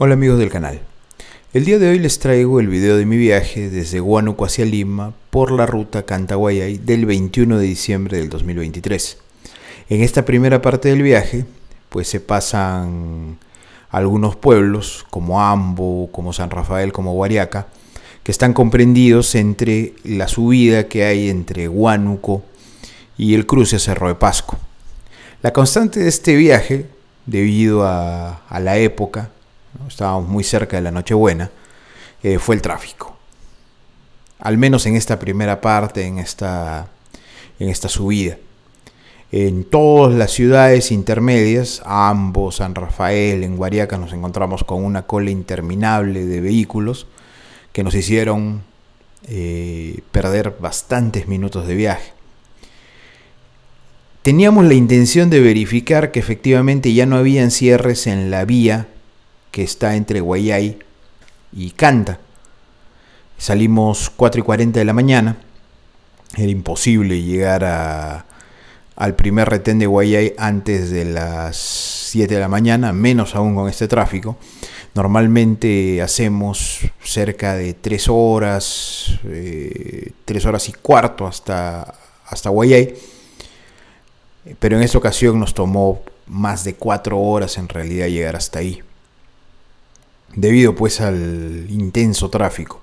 Hola amigos del canal. El día de hoy les traigo el video de mi viaje desde Huánuco hacia Lima por la ruta Cantaguayay del 21 de diciembre del 2023. En esta primera parte del viaje, pues se pasan algunos pueblos como Ambo, como San Rafael, como Guariaca que están comprendidos entre la subida que hay entre Huánuco y el cruce a Cerro de Pasco. La constante de este viaje, debido a la época, estábamos muy cerca de la Nochebuena, eh, fue el tráfico. Al menos en esta primera parte, en esta, en esta subida. En todas las ciudades intermedias, ambos, San Rafael, en Guariaca, nos encontramos con una cola interminable de vehículos que nos hicieron eh, perder bastantes minutos de viaje. Teníamos la intención de verificar que efectivamente ya no habían cierres en la vía que está entre Guayay y Canta. Salimos 4 y 40 de la mañana. Era imposible llegar al primer retén de Guayay antes de las 7 de la mañana, menos aún con este tráfico. Normalmente hacemos cerca de 3 horas, 3 eh, horas y cuarto hasta, hasta Guayay. Pero en esta ocasión nos tomó más de 4 horas en realidad llegar hasta ahí debido pues al intenso tráfico.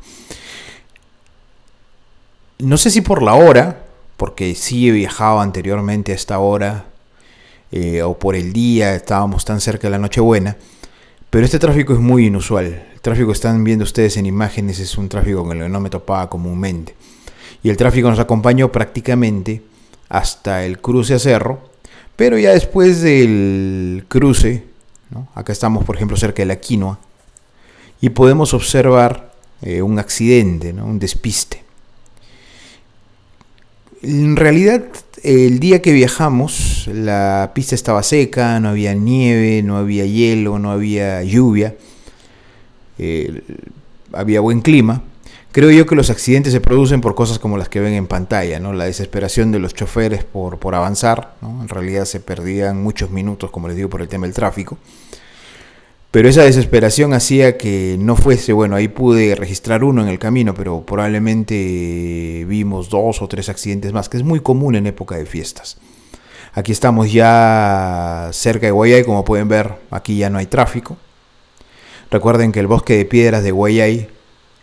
No sé si por la hora, porque sí he viajado anteriormente a esta hora, eh, o por el día, estábamos tan cerca de la Nochebuena, pero este tráfico es muy inusual. El tráfico que están viendo ustedes en imágenes es un tráfico con el que no me topaba comúnmente. Y el tráfico nos acompañó prácticamente hasta el cruce a cerro, pero ya después del cruce, acá estamos por ejemplo cerca de la quinoa, y podemos observar eh, un accidente, un despiste. En realidad, el día que viajamos, la pista estaba seca, no había nieve, no había hielo, no había lluvia, eh, había buen clima. Creo yo que los accidentes se producen por cosas como las que ven en pantalla, ¿no? La desesperación de los choferes por, por avanzar, En realidad se perdían muchos minutos, como les digo, por el tema del tráfico. Pero esa desesperación hacía que no fuese, bueno, ahí pude registrar uno en el camino, pero probablemente vimos dos o tres accidentes más, que es muy común en época de fiestas. Aquí estamos ya cerca de Guayay, como pueden ver, aquí ya no hay tráfico. Recuerden que el bosque de piedras de Guayay,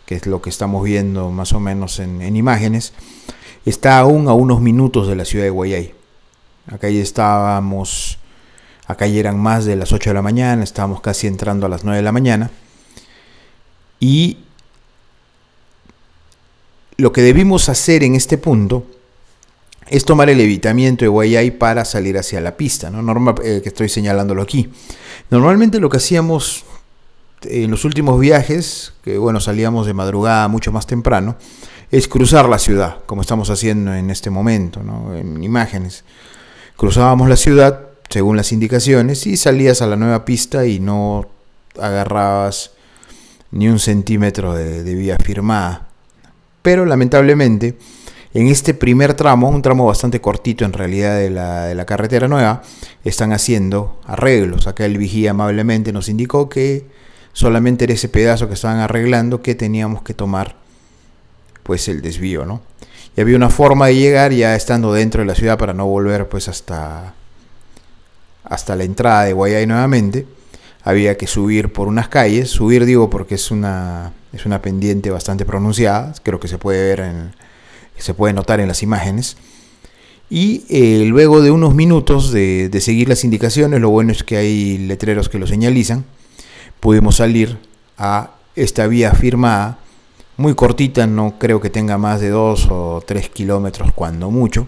que es lo que estamos viendo más o menos en, imágenes, está aún a unos minutos de la ciudad de Guayay. Acá ya estábamos Acá ya eran más de las 8 de la mañana, estábamos casi entrando a las 9 de la mañana. Y lo que debimos hacer en este punto es tomar el evitamiento de Guayay para salir hacia la pista, ¿no? Eh, que estoy señalándolo aquí. Normalmente lo que hacíamos en los últimos viajes, que bueno, salíamos de madrugada mucho más temprano, es cruzar la ciudad, como estamos haciendo en este momento, ¿no? en imágenes. Cruzábamos la ciudad según las indicaciones, y salías a la nueva pista y no agarrabas ni un centímetro de, vía firmada. Pero lamentablemente, en este primer tramo, un tramo bastante cortito en realidad de la, carretera nueva, están haciendo arreglos. Acá el vigía amablemente nos indicó que solamente en ese pedazo que estaban arreglando que teníamos que tomar pues el desvío, ¿no? Y había una forma de llegar ya estando dentro de la ciudad para no volver pues hasta hasta la entrada de Guayay nuevamente. Había que subir por unas calles, subir digo porque es una, es una pendiente bastante pronunciada, creo que se puede ver, en, se puede notar en las imágenes. Y eh, luego de unos minutos de, de seguir las indicaciones, lo bueno es que hay letreros que lo señalizan, pudimos salir a esta vía firmada, muy cortita, no creo que tenga más de 2 o 3 kilómetros cuando mucho,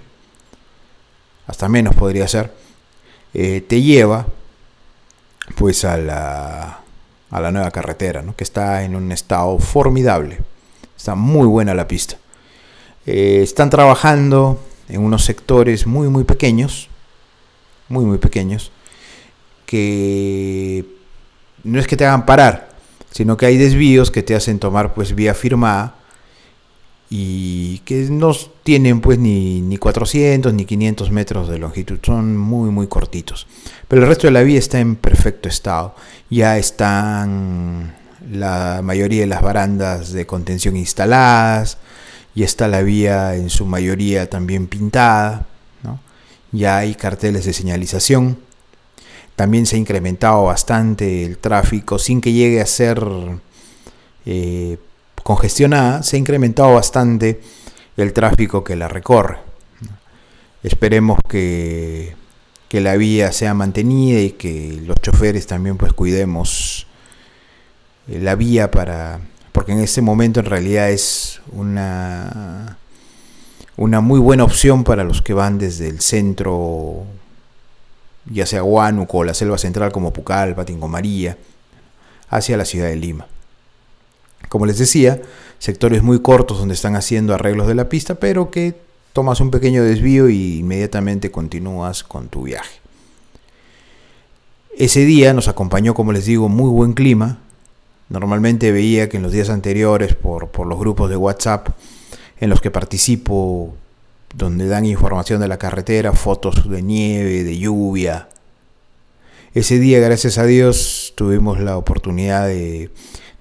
hasta menos podría ser eh, te lleva pues a la, a la nueva carretera, ¿no? que está en un estado formidable. Está muy buena la pista. Eh, están trabajando en unos sectores muy, muy pequeños, muy, muy pequeños, que no es que te hagan parar, sino que hay desvíos que te hacen tomar pues vía firmada y que no tienen pues ni, 400 ni 500 metros de longitud, son muy muy cortitos. Pero el resto de la vía está en perfecto estado, ya están la mayoría de las barandas de contención instaladas, ya está la vía en su mayoría también pintada, ya hay carteles de señalización, también se ha incrementado bastante el tráfico sin que llegue a ser... Eh, congestionada, se ha incrementado bastante el tráfico que la recorre. Esperemos que, que la vía sea mantenida y que los choferes también pues cuidemos eh, la vía para porque en este momento en realidad es una una muy buena opción para los que van desde el centro ya sea Huánuco, la selva central como Pucallpa, María, hacia la ciudad de Lima. Como les decía, sectores muy cortos donde están haciendo arreglos de la pista, pero que tomas un pequeño desvío y e inmediatamente continúas con tu viaje. Ese día nos acompañó, como les digo, muy buen clima. Normalmente veía que en los días anteriores, por, por los grupos de WhatsApp en los que participo, donde dan información de la carretera, fotos de nieve, de lluvia. Ese día, gracias a Dios, tuvimos la oportunidad de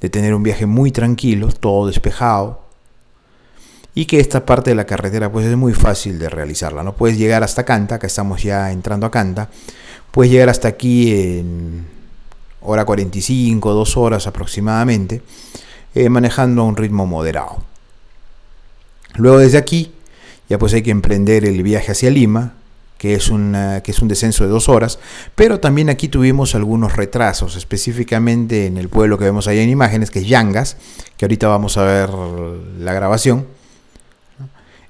de tener un viaje muy tranquilo, todo despejado, y que esta parte de la carretera pues es muy fácil de realizarla. No puedes llegar hasta Canta, que estamos ya entrando a Canta, puedes llegar hasta aquí en hora 45, 2 horas aproximadamente, eh, manejando a un ritmo moderado. Luego desde aquí ya pues hay que emprender el viaje hacia Lima, que es, un, eh, que es un descenso de dos horas, pero también aquí tuvimos algunos retrasos, específicamente en el pueblo que vemos ahí en imágenes, que es Yangas, que ahorita vamos a ver la grabación,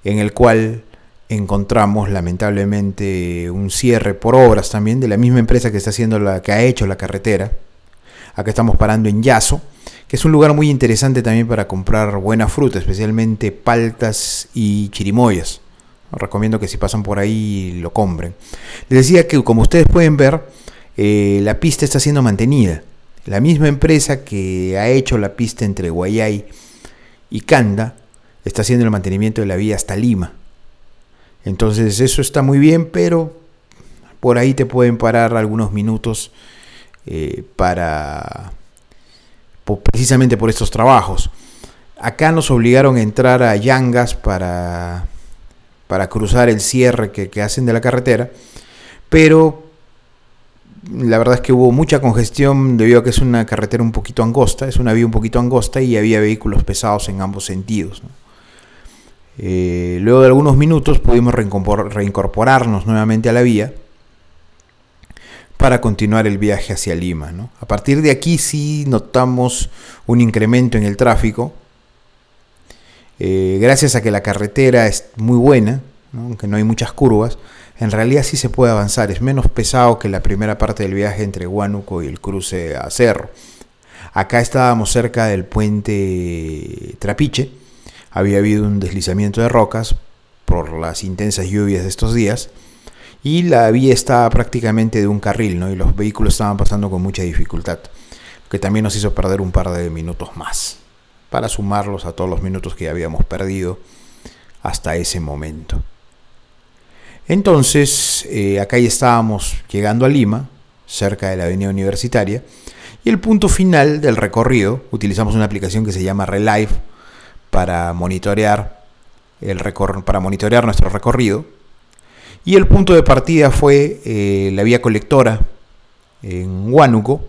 en el cual encontramos lamentablemente un cierre por obras también de la misma empresa que está haciendo la que ha hecho la carretera. Acá estamos parando en Yaso, que es un lugar muy interesante también para comprar buena fruta, especialmente paltas y chirimoyas. Recomiendo que si pasan por ahí lo compren. Les decía que como ustedes pueden ver, eh, la pista está siendo mantenida. La misma empresa que ha hecho la pista entre Guayay y Canda está haciendo el mantenimiento de la vía hasta Lima. Entonces eso está muy bien, pero por ahí te pueden parar algunos minutos eh, para precisamente por estos trabajos. Acá nos obligaron a entrar a Yangas para para cruzar el cierre que, hacen de la carretera, pero la verdad es que hubo mucha congestión debido a que es una carretera un poquito angosta, es una vía un poquito angosta y había vehículos pesados en ambos sentidos. Eh, luego de algunos minutos pudimos reincorporarnos nuevamente a la vía para continuar el viaje hacia Lima. A partir de aquí sí notamos un incremento en el tráfico eh, gracias a que la carretera es muy buena, aunque no hay muchas curvas, en realidad sí se puede avanzar, es menos pesado que la primera parte del viaje entre Huánuco y el cruce a Cerro. Acá estábamos cerca del puente Trapiche, había habido un deslizamiento de rocas por las intensas lluvias de estos días y la vía estaba prácticamente de un carril y los vehículos estaban pasando con mucha dificultad, que también nos hizo perder un par de minutos más para sumarlos a todos los minutos que habíamos perdido hasta ese momento. Entonces, eh, acá ya estábamos llegando a Lima, cerca de la avenida universitaria, y el punto final del recorrido, utilizamos una aplicación que se llama Relive para monitorear, para monitorear nuestro recorrido, y el punto de partida fue eh, la vía colectora en Huánuco,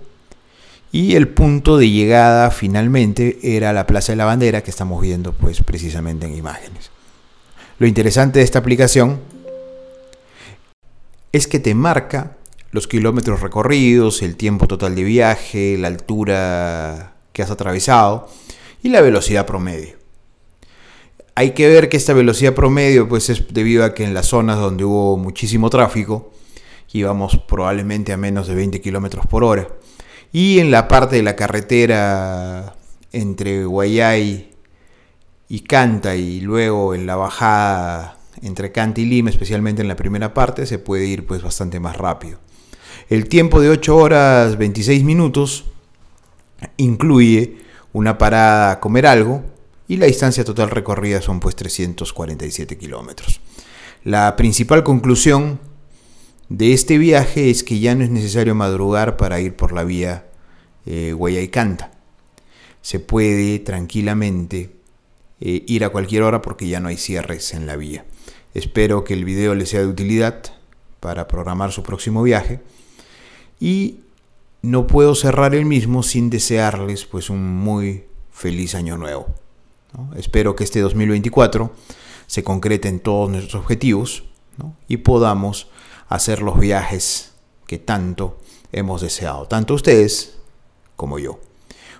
y el punto de llegada finalmente era la Plaza de la Bandera que estamos viendo pues precisamente en imágenes. Lo interesante de esta aplicación es que te marca los kilómetros recorridos, el tiempo total de viaje, la altura que has atravesado y la velocidad promedio. Hay que ver que esta velocidad promedio pues es debido a que en las zonas donde hubo muchísimo tráfico íbamos probablemente a menos de 20 kilómetros por hora. Y en la parte de la carretera entre Guayay y Canta y luego en la bajada entre Canta y Lima, especialmente en la primera parte, se puede ir pues bastante más rápido. El tiempo de 8 horas 26 minutos incluye una parada a comer algo y la distancia total recorrida son pues 347 kilómetros. La principal conclusión de este viaje es que ya no es necesario madrugar para ir por la vía eh, y Canta. Se puede tranquilamente eh, ir a cualquier hora porque ya no hay cierres en la vía. Espero que el video les sea de utilidad para programar su próximo viaje. Y no puedo cerrar el mismo sin desearles pues un muy feliz año nuevo. Espero que este 2024 se concrete en todos nuestros objetivos y podamos hacer los viajes que tanto hemos deseado, tanto ustedes como yo.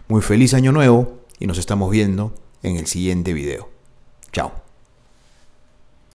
Muy feliz año nuevo y nos estamos viendo en el siguiente video. Chao.